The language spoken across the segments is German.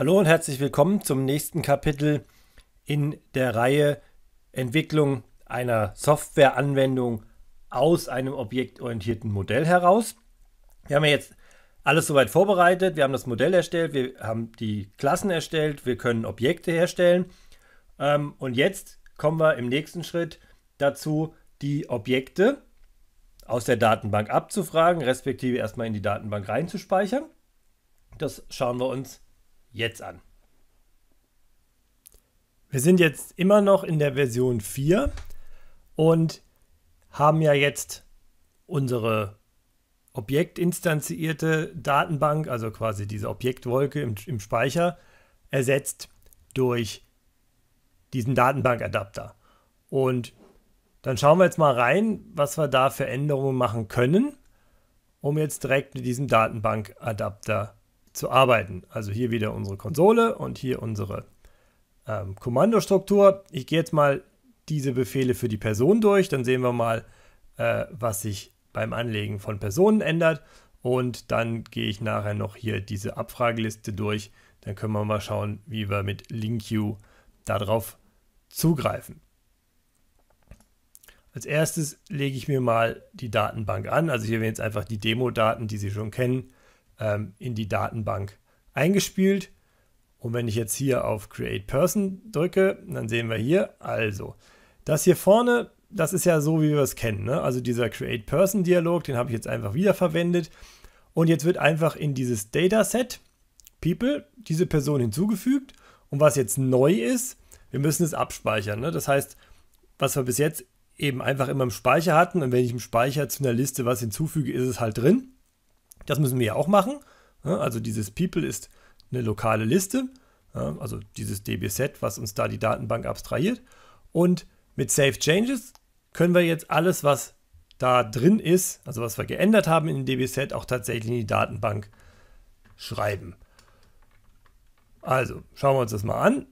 Hallo und herzlich willkommen zum nächsten Kapitel in der Reihe Entwicklung einer Softwareanwendung aus einem objektorientierten Modell heraus. Wir haben ja jetzt alles soweit vorbereitet, wir haben das Modell erstellt, wir haben die Klassen erstellt, wir können Objekte herstellen ähm, und jetzt kommen wir im nächsten Schritt dazu, die Objekte aus der Datenbank abzufragen, respektive erstmal in die Datenbank reinzuspeichern. Das schauen wir uns an jetzt an. Wir sind jetzt immer noch in der Version 4 und haben ja jetzt unsere objektinstanzierte Datenbank, also quasi diese Objektwolke im, im Speicher, ersetzt durch diesen Datenbankadapter. Und dann schauen wir jetzt mal rein, was wir da für Änderungen machen können, um jetzt direkt mit diesem Datenbankadapter zu zu arbeiten. Also hier wieder unsere Konsole und hier unsere ähm, Kommandostruktur. Ich gehe jetzt mal diese Befehle für die Person durch, dann sehen wir mal, äh, was sich beim Anlegen von Personen ändert. Und dann gehe ich nachher noch hier diese Abfrageliste durch. Dann können wir mal schauen, wie wir mit LinkU darauf zugreifen. Als erstes lege ich mir mal die Datenbank an. Also hier werden jetzt einfach die Demo-Daten, die Sie schon kennen, ähm, in die Datenbank eingespielt. Und wenn ich jetzt hier auf Create Person drücke, dann sehen wir hier, also, das hier vorne, das ist ja so, wie wir es kennen. Ne? Also dieser Create Person Dialog, den habe ich jetzt einfach wiederverwendet. Und jetzt wird einfach in dieses Dataset People diese Person hinzugefügt. Und was jetzt neu ist, wir müssen es abspeichern. Ne? Das heißt, was wir bis jetzt eben einfach immer im Speicher hatten und wenn ich im Speicher zu einer Liste was hinzufüge, ist es halt drin. Das müssen wir ja auch machen. Also dieses People ist eine lokale Liste, also dieses DB-Set, was uns da die Datenbank abstrahiert. Und mit Save Changes können wir jetzt alles, was da drin ist, also was wir geändert haben in dem DB-Set, auch tatsächlich in die Datenbank schreiben. Also schauen wir uns das mal an.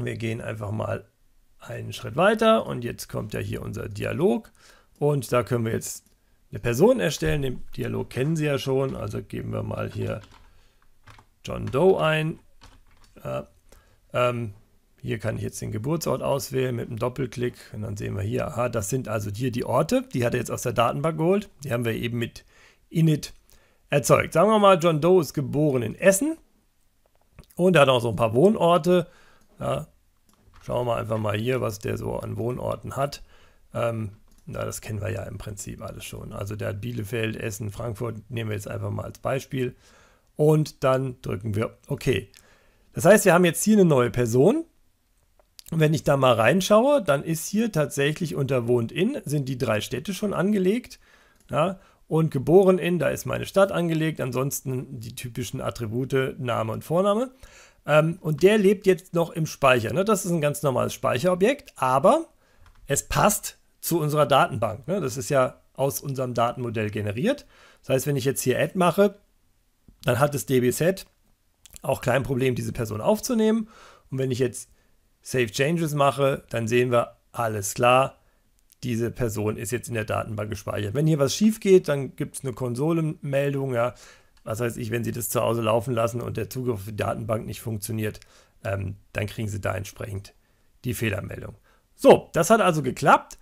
Wir gehen einfach mal einen Schritt weiter und jetzt kommt ja hier unser Dialog und da können wir jetzt eine Person erstellen. Den Dialog kennen Sie ja schon, also geben wir mal hier John Doe ein. Ja, ähm, hier kann ich jetzt den Geburtsort auswählen mit einem Doppelklick und dann sehen wir hier, aha, das sind also hier die Orte, die hat er jetzt aus der Datenbank geholt. Die haben wir eben mit init erzeugt. Sagen wir mal, John Doe ist geboren in Essen und er hat auch so ein paar Wohnorte. Ja, schauen wir einfach mal hier, was der so an Wohnorten hat. Ähm, na, das kennen wir ja im Prinzip alles schon. Also der hat Bielefeld, Essen, Frankfurt, nehmen wir jetzt einfach mal als Beispiel. Und dann drücken wir OK. Das heißt, wir haben jetzt hier eine neue Person. Und wenn ich da mal reinschaue, dann ist hier tatsächlich unter Wohnt in, sind die drei Städte schon angelegt. Ja, und geboren in, da ist meine Stadt angelegt. Ansonsten die typischen Attribute Name und Vorname. Ähm, und der lebt jetzt noch im Speicher. Ne? Das ist ein ganz normales Speicherobjekt, aber es passt zu unserer Datenbank. Ne? Das ist ja aus unserem Datenmodell generiert. Das heißt, wenn ich jetzt hier Add mache, dann hat das db auch kein Problem, diese Person aufzunehmen. Und wenn ich jetzt Save Changes mache, dann sehen wir, alles klar, diese Person ist jetzt in der Datenbank gespeichert. Wenn hier was schief geht, dann gibt es eine Konsolenmeldung, ja. Was heißt ich, wenn Sie das zu Hause laufen lassen und der Zugriff auf die Datenbank nicht funktioniert, ähm, dann kriegen Sie da entsprechend die Fehlermeldung. So, das hat also geklappt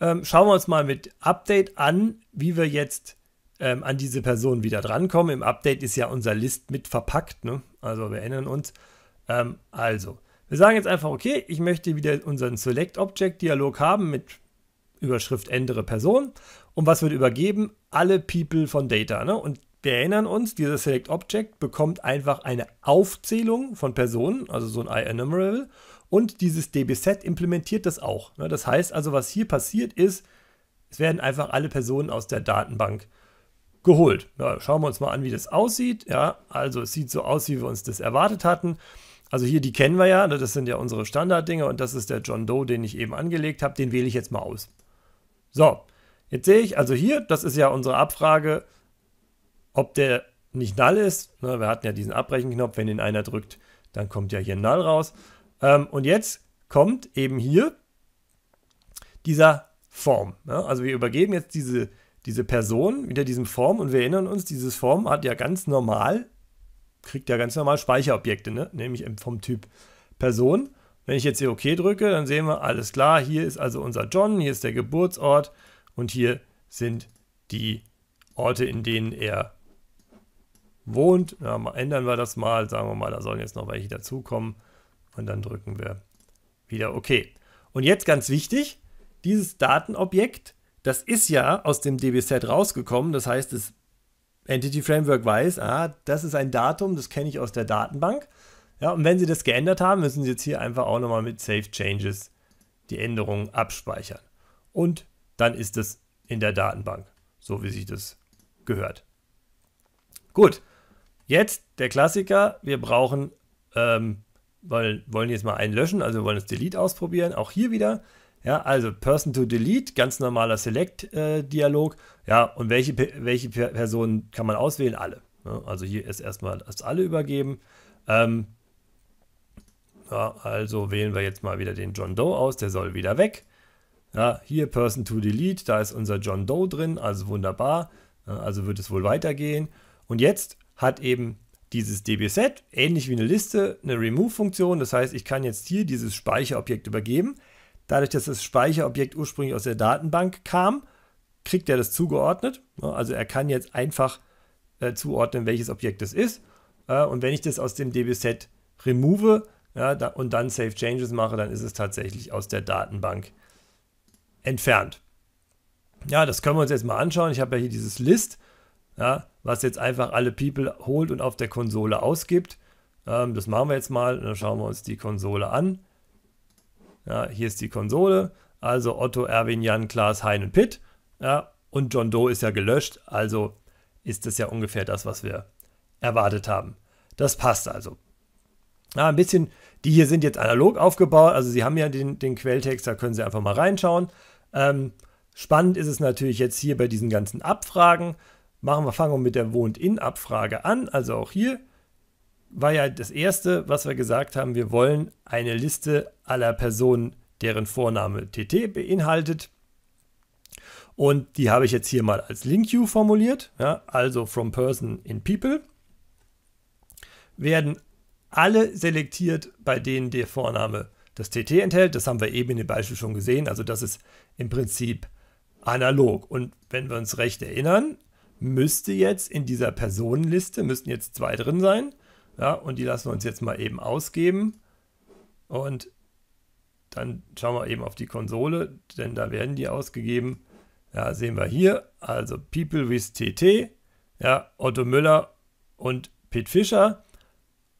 ähm, schauen wir uns mal mit Update an, wie wir jetzt ähm, an diese Person wieder drankommen. Im Update ist ja unser List mit verpackt, ne? also wir erinnern uns. Ähm, also, wir sagen jetzt einfach, okay, ich möchte wieder unseren Select-Object-Dialog haben mit Überschrift ändere Person. Und was wird übergeben? Alle People von Data. Ne? Und wir erinnern uns, dieser Select Object bekommt einfach eine Aufzählung von Personen, also so ein I-Enumerable. Und dieses DB-Set implementiert das auch. Ne, das heißt also, was hier passiert ist, es werden einfach alle Personen aus der Datenbank geholt. Ja, schauen wir uns mal an, wie das aussieht. Ja, also es sieht so aus, wie wir uns das erwartet hatten. Also hier, die kennen wir ja, ne, das sind ja unsere Standarddinge und das ist der John Doe, den ich eben angelegt habe, den wähle ich jetzt mal aus. So, jetzt sehe ich, also hier, das ist ja unsere Abfrage, ob der nicht null ist. Ne, wir hatten ja diesen Abbrechenknopf, wenn ihn einer drückt, dann kommt ja hier null raus. Ähm, und jetzt kommt eben hier dieser Form. Ja? Ne? Also wir übergeben jetzt diese, diese Person wieder diesem Form und wir erinnern uns, dieses Form hat ja ganz normal, kriegt ja ganz normal Speicherobjekte, ne? nämlich vom Typ Person. Wenn ich jetzt hier OK drücke, dann sehen wir, alles klar, hier ist also unser John, hier ist der Geburtsort und hier sind die Orte, in denen er wohnt. Ja, ändern wir das mal, sagen wir mal, da sollen jetzt noch welche dazukommen. Und dann drücken wir wieder OK. Und jetzt ganz wichtig, dieses Datenobjekt, das ist ja aus dem DB-Set rausgekommen. Das heißt, das Entity Framework weiß, ah, das ist ein Datum, das kenne ich aus der Datenbank. Ja, und wenn Sie das geändert haben, müssen Sie jetzt hier einfach auch nochmal mit Save Changes die Änderungen abspeichern. Und dann ist es in der Datenbank, so wie sich das gehört. Gut, jetzt der Klassiker, wir brauchen ähm, wollen, wollen jetzt mal einen löschen, also wollen das Delete ausprobieren. Auch hier wieder. Ja, also Person to Delete, ganz normaler Select-Dialog. Äh, ja, und welche, welche Personen kann man auswählen? Alle. Ja, also hier ist erstmal das alle übergeben. Ähm, ja, also wählen wir jetzt mal wieder den John Doe aus, der soll wieder weg. Ja, hier Person to Delete, da ist unser John Doe drin, also wunderbar. also wird es wohl weitergehen. Und jetzt hat eben dieses DB-Set, ähnlich wie eine Liste, eine Remove-Funktion. Das heißt, ich kann jetzt hier dieses Speicherobjekt übergeben. Dadurch, dass das Speicherobjekt ursprünglich aus der Datenbank kam, kriegt er das zugeordnet. Also er kann jetzt einfach äh, zuordnen, welches Objekt das ist. Äh, und wenn ich das aus dem DB-Set remove ja, da, und dann Save Changes mache, dann ist es tatsächlich aus der Datenbank entfernt. Ja, das können wir uns jetzt mal anschauen. Ich habe ja hier dieses List ja, was jetzt einfach alle People holt und auf der Konsole ausgibt. Ähm, das machen wir jetzt mal. Dann schauen wir uns die Konsole an. Ja, hier ist die Konsole. Also Otto, Erwin, Jan, Klaas, Hein und Pitt. Ja, und John Doe ist ja gelöscht. Also ist das ja ungefähr das, was wir erwartet haben. Das passt also. Ja, ein bisschen, die hier sind jetzt analog aufgebaut. Also sie haben ja den, den Quelltext, da können sie einfach mal reinschauen. Ähm, spannend ist es natürlich jetzt hier bei diesen ganzen Abfragen. Machen wir, fangen wir mit der Wohnt-In-Abfrage an. Also auch hier war ja das Erste, was wir gesagt haben, wir wollen eine Liste aller Personen, deren Vorname TT beinhaltet. Und die habe ich jetzt hier mal als Link-View formuliert, ja, also from person in people. Werden alle selektiert, bei denen der Vorname das TT enthält. Das haben wir eben in dem Beispiel schon gesehen. Also das ist im Prinzip analog. Und wenn wir uns recht erinnern, müsste jetzt in dieser Personenliste, müssten jetzt zwei drin sein. Ja, und die lassen wir uns jetzt mal eben ausgeben. Und dann schauen wir eben auf die Konsole, denn da werden die ausgegeben. Ja, sehen wir hier, also People with TT, ja, Otto Müller und Pete Fischer.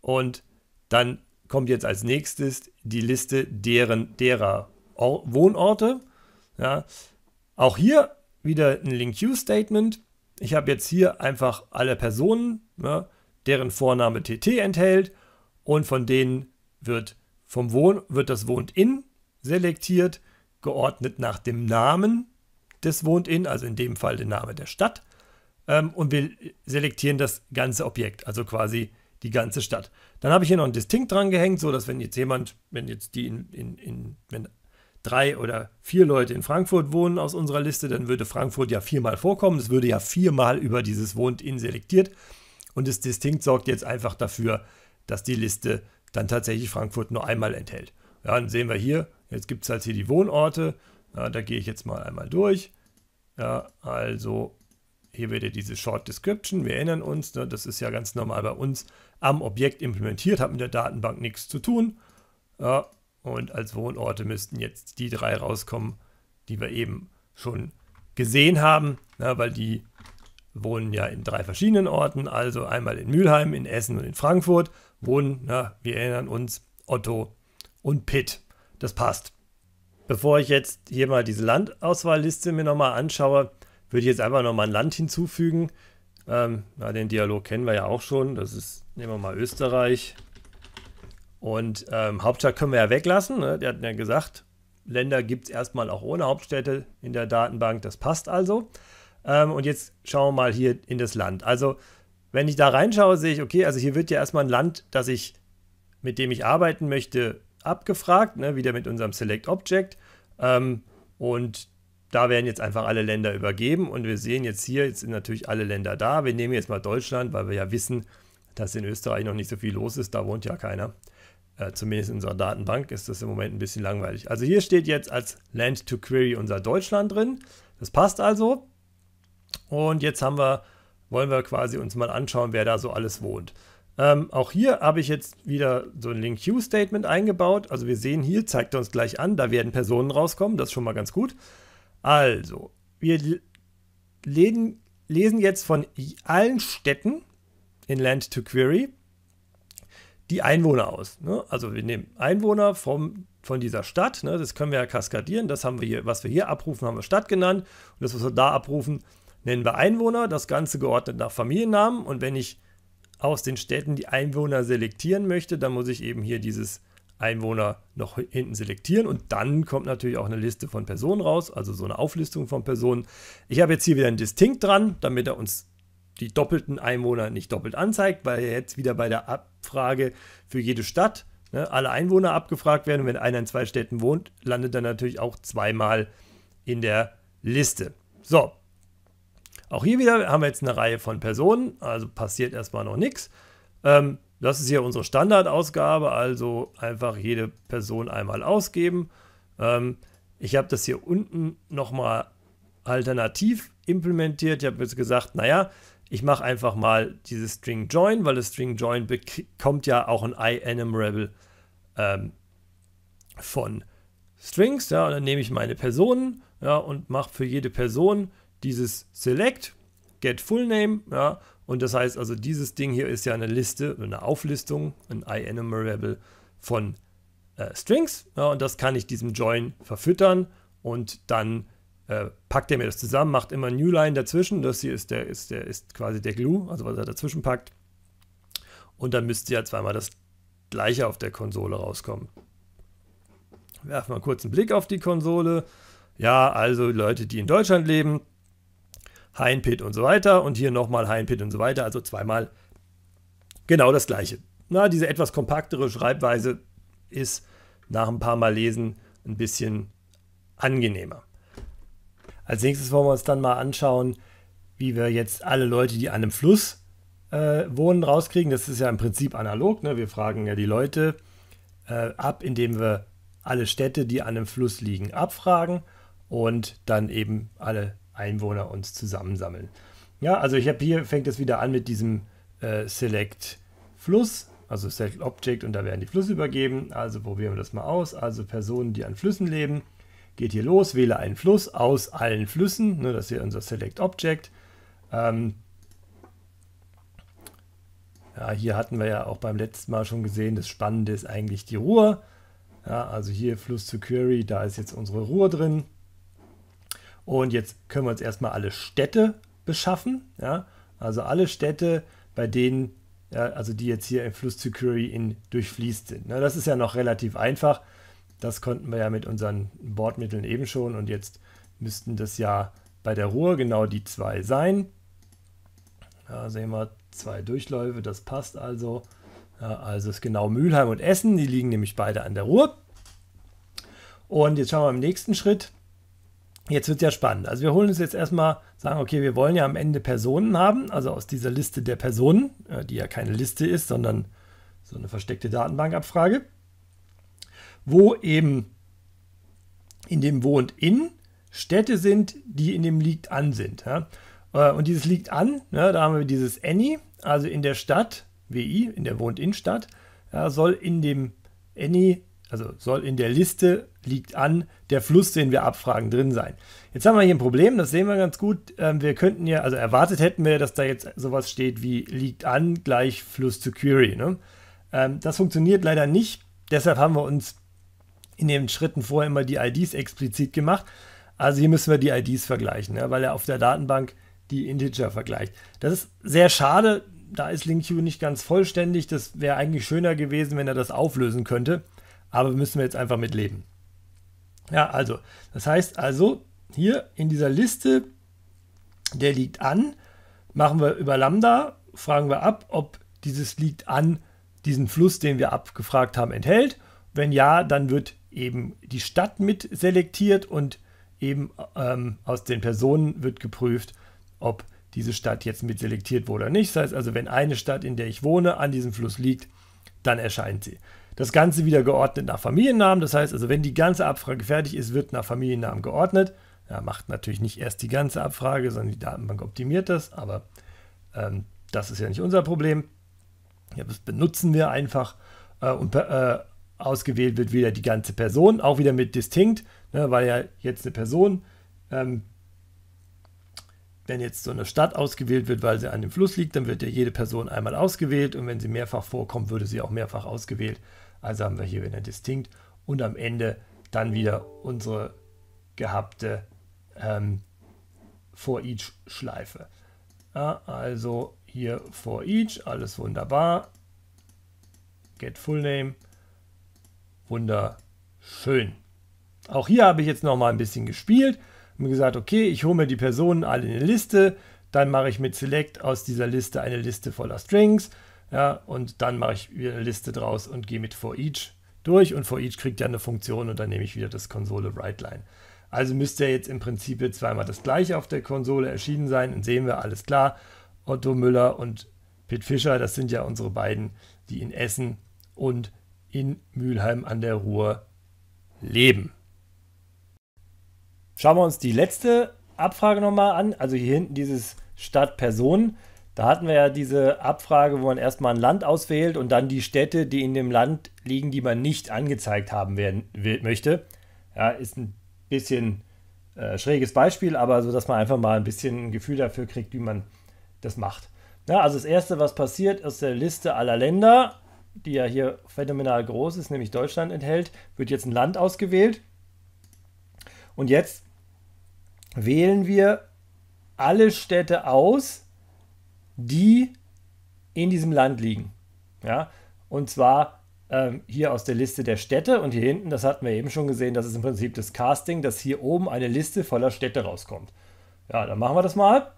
Und dann kommt jetzt als nächstes die Liste deren, derer Wohnorte. Ja, auch hier wieder ein Link-Use-Statement. Ich habe jetzt hier einfach alle Personen, ja, ne, deren Vorname TT enthält und von denen wird, vom Wohn, wird das Wohnt-In selektiert, geordnet nach dem Namen des Wohnt-In, also in dem Fall den Name der Stadt. Ähm, und wir selektieren das ganze Objekt, also quasi die ganze Stadt. Dann habe ich hier noch ein Distinkt dran gehängt, so dass wenn jetzt jemand, wenn jetzt die in, in, in wenn drei oder vier Leute in Frankfurt wohnen aus unserer Liste, dann würde Frankfurt ja viermal vorkommen. Es würde ja viermal über dieses Wohnt-In selektiert. Und das Distinkt sorgt jetzt einfach dafür, dass die Liste dann tatsächlich Frankfurt nur einmal enthält. Ja, dann sehen wir hier, jetzt gibt es halt hier die Wohnorte. Ja, da gehe ich jetzt mal einmal durch. Ja, also hier wieder diese Short Description. Wir erinnern uns, ne, das ist ja ganz normal bei uns am Objekt implementiert, hat mit der Datenbank nichts zu tun. Ja, und als Wohnorte müssten jetzt die drei rauskommen, die wir eben schon gesehen haben, na, weil die wohnen ja in drei verschiedenen Orten, also einmal in Mülheim, in Essen und in Frankfurt, wohnen, na, wir erinnern uns, Otto und Pitt. Das passt. Bevor ich jetzt hier mal diese Landauswahlliste mir nochmal anschaue, würde ich jetzt einfach nochmal ein Land hinzufügen. Ähm, na, den Dialog kennen wir ja auch schon. Das ist, nehmen wir mal Österreich. Und ähm, Hauptstadt können wir ja weglassen. Ne? Die hatten ja gesagt, Länder gibt es erstmal auch ohne Hauptstädte in der Datenbank. Das passt also. Ähm, und jetzt schauen wir mal hier in das Land. Also, wenn ich da reinschaue, sehe ich, okay, also hier wird ja erstmal ein Land, das ich, mit dem ich arbeiten möchte, abgefragt, ne? wieder mit unserem Select Object. Ähm, und da werden jetzt einfach alle Länder übergeben. Und wir sehen jetzt hier, jetzt sind natürlich alle Länder da. Wir nehmen jetzt mal Deutschland, weil wir ja wissen, dass in Österreich noch nicht so viel los ist. Da wohnt ja keiner. Äh, zumindest in unserer Datenbank ist das im Moment ein bisschen langweilig. Also hier steht jetzt als Land to Query unser Deutschland drin. Das passt also. Und jetzt haben wir, wollen wir quasi uns mal anschauen, wer da so alles wohnt. Ähm, auch hier habe ich jetzt wieder so ein Link-Q-Statement eingebaut. Also wir sehen hier, zeigt er uns gleich an, da werden Personen rauskommen. Das ist schon mal ganz gut. Also, wir lesen jetzt von allen Städten in Land to Query die Einwohner aus. Ne? Also wir nehmen Einwohner vom, von dieser Stadt, ne? das können wir ja kaskadieren, das haben wir hier, was wir hier abrufen, haben wir Stadt genannt und das, was wir da abrufen, nennen wir Einwohner, das Ganze geordnet nach Familiennamen und wenn ich aus den Städten die Einwohner selektieren möchte, dann muss ich eben hier dieses Einwohner noch hinten selektieren und dann kommt natürlich auch eine Liste von Personen raus, also so eine Auflistung von Personen. Ich habe jetzt hier wieder ein Distinkt dran, damit er uns die doppelten Einwohner nicht doppelt anzeigt, weil er jetzt wieder bei der Ab Umfrage für jede Stadt, ne, alle Einwohner abgefragt werden. wenn einer in zwei Städten wohnt, landet er natürlich auch zweimal in der Liste. So, auch hier wieder haben wir jetzt eine Reihe von Personen, also passiert erstmal noch nichts. Ähm, das ist hier unsere Standardausgabe, also einfach jede Person einmal ausgeben. Ähm, ich habe das hier unten nochmal alternativ implementiert. Ich habe jetzt gesagt, naja, ich mache einfach mal dieses String Join, weil das String Join bekommt ja auch ein IEnumerable ähm, von Strings. Ja, und dann nehme ich meine Personen ja, und mache für jede Person dieses Select, Get Full Name. Ja, und das heißt also, dieses Ding hier ist ja eine Liste, eine Auflistung, ein IEnumerable von äh, Strings. Ja, und das kann ich diesem Join verfüttern und dann äh, packt er mir das zusammen, macht immer New Line dazwischen. Das hier ist, der, ist, der, ist quasi der Glue, also was er dazwischen packt. Und dann müsste ja zweimal das gleiche auf der Konsole rauskommen. Werfen wir einen kurzen Blick auf die Konsole. Ja, also Leute, die in Deutschland leben, Heinpit und so weiter. Und hier nochmal Heinpit und so weiter. Also zweimal genau das gleiche. Na, diese etwas kompaktere Schreibweise ist nach ein paar Mal lesen ein bisschen angenehmer. Als nächstes wollen wir uns dann mal anschauen, wie wir jetzt alle Leute, die an einem Fluss äh, wohnen, rauskriegen. Das ist ja im Prinzip analog. Ne? Wir fragen ja die Leute äh, ab, indem wir alle Städte, die an einem Fluss liegen, abfragen und dann eben alle Einwohner uns zusammensammeln. Ja, also ich habe hier, fängt es wieder an mit diesem äh, Select Fluss, also Select Object und da werden die Flüsse übergeben. Also probieren wir das mal aus. Also Personen, die an Flüssen leben geht hier los, wähle einen Fluss aus allen Flüssen. Ne, das ist hier unser Select Object. Ähm, ja, hier hatten wir ja auch beim letzten Mal schon gesehen, das Spannende ist eigentlich die Ruhr. Ja, also hier Fluss zu Query, da ist jetzt unsere Ruhr drin. Und jetzt können wir uns erstmal alle Städte beschaffen. Ja? Also alle Städte, bei denen, ja, also die jetzt hier im Fluss zu Query in durchfließt sind. Na, ne. das ist ja noch relativ einfach. Das konnten wir ja mit unseren Bordmitteln eben schon und jetzt müssten das ja bei der Ruhr genau die zwei sein. Da sehen wir zwei Durchläufe, das passt also. Ja, also ist genau Mülheim und Essen, die liegen nämlich beide an der Ruhr. Und jetzt schauen wir im nächsten Schritt. Jetzt wird es ja spannend. Also wir holen uns jetzt erstmal, sagen, okay, wir wollen ja am Ende Personen haben, also aus dieser Liste der Personen, äh, die ja keine Liste ist, sondern so eine versteckte Datenbankabfrage wo eben in dem wohnt in Städte sind, die in dem liegt an sind. Ja? Äh, und dieses liegt an, ja, ne, da haben wir dieses any, also in der Stadt, WI, in der wohnt in Stadt, ja, soll in dem any, also soll in der Liste liegt an der Fluss, den wir abfragen, drin sein. Jetzt haben wir hier ein Problem, das sehen wir ganz gut. Ähm, wir könnten ja, also erwartet hätten wir, dass da jetzt sowas steht wie liegt an gleich Fluss to Query. Ne? Ähm, das funktioniert leider nicht, deshalb haben wir uns in den Schritten vorher immer die IDs explizit gemacht. Also hier müssen wir die IDs vergleichen, ja, weil er auf der Datenbank die Integer vergleicht. Das ist sehr schade, da ist LinkQ nicht ganz vollständig. Das wäre eigentlich schöner gewesen, wenn er das auflösen könnte. Aber müssen wir jetzt einfach mit leben. Ja, also, das heißt also, hier in dieser Liste, der liegt an, machen wir über Lambda, fragen wir ab, ob dieses liegt an diesen Fluss, den wir abgefragt haben, enthält. Wenn ja, dann wird eben die Stadt mit selektiert und eben ähm, aus den Personen wird geprüft, ob diese Stadt jetzt mit selektiert wurde oder nicht. Das heißt also, wenn eine Stadt, in der ich wohne, an diesem Fluss liegt, dann erscheint sie. Das Ganze wieder geordnet nach Familiennamen. Das heißt also, wenn die ganze Abfrage fertig ist, wird nach Familiennamen geordnet. Ja, macht natürlich nicht erst die ganze Abfrage, sondern die Datenbank optimiert das, aber ähm, das ist ja nicht unser Problem. Ja, das benutzen wir einfach äh, und äh, ausgewählt wird wieder die ganze Person, auch wieder mit distinkt, ne, weil ja jetzt eine Person, ähm, wenn jetzt so eine Stadt ausgewählt wird, weil sie an dem Fluss liegt, dann wird ja jede Person einmal ausgewählt und wenn sie mehrfach vorkommt, würde sie auch mehrfach ausgewählt. Also haben wir hier wieder distinkt und am Ende dann wieder unsere gehabte ähm, for each Schleife. Ja, also hier for each, alles wunderbar. Get full name Wunderschön. Auch hier habe ich jetzt nochmal ein bisschen gespielt und gesagt, okay, ich hole mir die Personen alle in eine Liste, dann mache ich mit Select aus dieser Liste eine Liste voller Strings ja, und dann mache ich wieder eine Liste draus und gehe mit for each durch und for each kriegt ja eine Funktion und dann nehme ich wieder das Konsole WriteLine. Also müsste ja jetzt im Prinzip zweimal das gleiche auf der Konsole erschienen sein und sehen wir, alles klar, Otto Müller und Pitt Fischer, das sind ja unsere beiden, die in Essen und in Mülheim an der Ruhr leben. Schauen wir uns die letzte Abfrage nochmal an. Also hier hinten dieses Stadt-Personen. Da hatten wir ja diese Abfrage, wo man erstmal ein Land auswählt und dann die Städte, die in dem Land liegen, die man nicht angezeigt haben werden, will, möchte. Ja, ist ein bisschen äh, schräges Beispiel, aber so, dass man einfach mal ein bisschen ein Gefühl dafür kriegt, wie man das macht. Ja, also das Erste, was passiert, ist der Liste aller Länder die ja hier phänomenal groß ist, nämlich Deutschland enthält, wird jetzt ein Land ausgewählt. Und jetzt wählen wir alle Städte aus, die in diesem Land liegen. Ja? Und zwar ähm, hier aus der Liste der Städte und hier hinten, das hatten wir eben schon gesehen, das ist im Prinzip das Casting, dass hier oben eine Liste voller Städte rauskommt. Ja, dann machen wir das mal.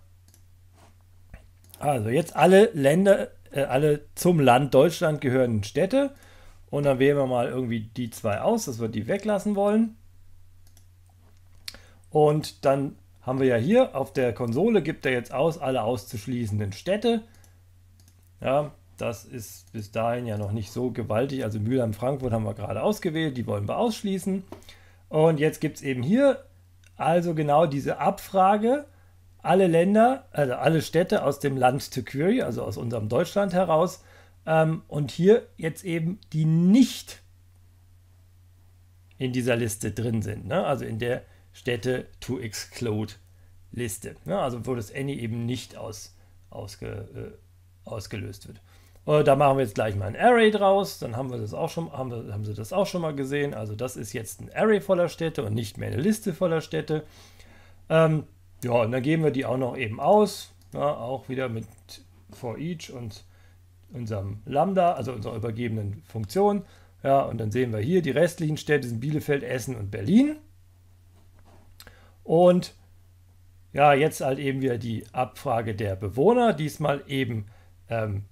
Also jetzt alle Länder äh, alle zum Land Deutschland gehörenden Städte. Und dann wählen wir mal irgendwie die zwei aus, dass wir die weglassen wollen. Und dann haben wir ja hier auf der Konsole gibt er jetzt aus alle auszuschließenden Städte. Ja, das ist bis dahin ja noch nicht so gewaltig. Also Mühlheim, Frankfurt haben wir gerade ausgewählt, die wollen wir ausschließen. Und jetzt gibt es eben hier also genau diese Abfrage alle Länder, also alle Städte aus dem Land Tequiri, also aus unserem Deutschland heraus, ähm, und hier jetzt eben die nicht in dieser Liste drin sind, ne? also in der Städte to exclude Liste, ne? also wo das Any eben nicht aus, ausge, äh, ausgelöst wird. Und äh, da machen wir jetzt gleich mal ein Array draus, dann haben wir das auch schon, haben, wir, haben Sie das auch schon mal gesehen. Also das ist jetzt ein Array voller Städte und nicht mehr eine Liste voller Städte. Ähm, ja, und dann geben wir die auch noch eben aus. Ja, auch wieder mit for each und unserem Lambda, also unserer übergebenen Funktion. Ja, und dann sehen wir hier, die restlichen Städte sind Bielefeld, Essen und Berlin. Und ja, jetzt halt eben wieder die Abfrage der Bewohner, diesmal eben ähm,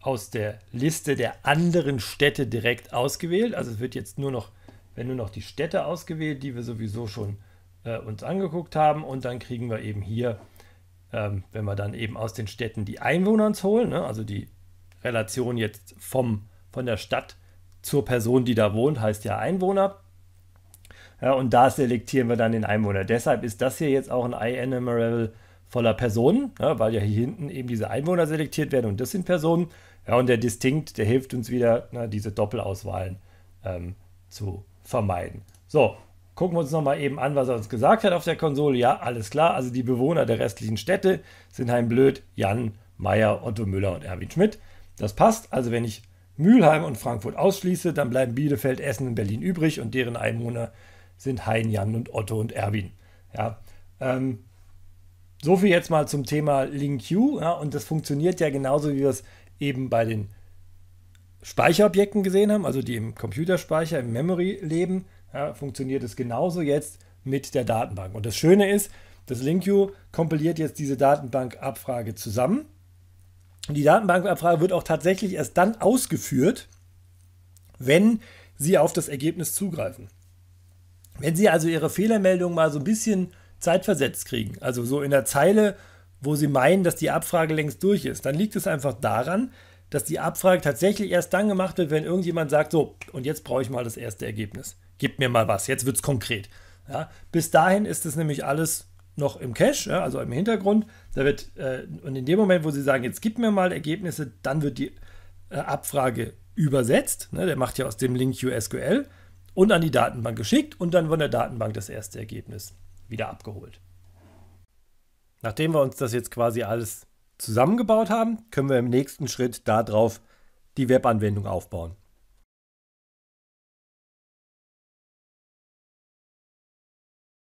aus der Liste der anderen Städte direkt ausgewählt. Also es wird jetzt nur noch, wenn nur noch die Städte ausgewählt, die wir sowieso schon haben äh, uns angeguckt haben. Und dann kriegen wir eben hier, ähm, wenn wir dann eben aus den Städten die Einwohner uns holen, ne? also die Relation jetzt vom, von der Stadt zur Person, die da wohnt, heißt ja Einwohner. Ja, und da selektieren wir dann den Einwohner. Deshalb ist das hier jetzt auch ein iEnumerable voller Personen, ja, weil ja hier hinten eben diese Einwohner selektiert werden und das sind Personen. Ja, und der Distinct, der hilft uns wieder, na, ne, diese Doppelauswahlen ähm, zu vermeiden. So, Gucken wir uns nochmal eben an, was er uns gesagt hat auf der Konsole. Ja, alles klar. Also die Bewohner der restlichen Städte sind Heim Blöd, Jan, Meyer, Otto Müller und Erwin Schmidt. Das passt. Also wenn ich Mülheim und Frankfurt ausschließe, dann bleiben Bielefeld, Essen und Berlin übrig und deren Einwohner sind Hein, Jan und Otto und Erwin. Ja, ähm, so viel jetzt mal zum Thema Link Ja, und das funktioniert ja genauso, wie wir es eben bei den Speicherobjekten gesehen haben, also die im Computerspeicher, im Memory leben ja, funktioniert es genauso jetzt mit der Datenbank. Und das Schöne ist, das LinkU kompiliert jetzt diese Datenbankabfrage zusammen. Und die Datenbankabfrage wird auch tatsächlich erst dann ausgeführt, wenn Sie auf das Ergebnis zugreifen. Wenn Sie also Ihre Fehlermeldung mal so ein bisschen zeitversetzt kriegen, also so in der Zeile, wo Sie meinen, dass die Abfrage längst durch ist, dann liegt es einfach daran, dass die Abfrage tatsächlich erst dann gemacht wird, wenn irgendjemand sagt, so, und jetzt brauche ich mal das erste Ergebnis gib mir mal was, jetzt wird es konkret. Ja, bis dahin ist es nämlich alles noch im Cache, ja, also im Hintergrund. Da wird, äh, und in dem Moment, wo sie sagen, jetzt gib mir mal Ergebnisse, dann wird die äh, Abfrage übersetzt. Ne, der macht ja aus dem Link USQL und an die Datenbank geschickt und dann von der Datenbank das erste Ergebnis wieder abgeholt. Nachdem wir uns das jetzt quasi alles zusammengebaut haben, können wir im nächsten Schritt darauf die Webanwendung aufbauen.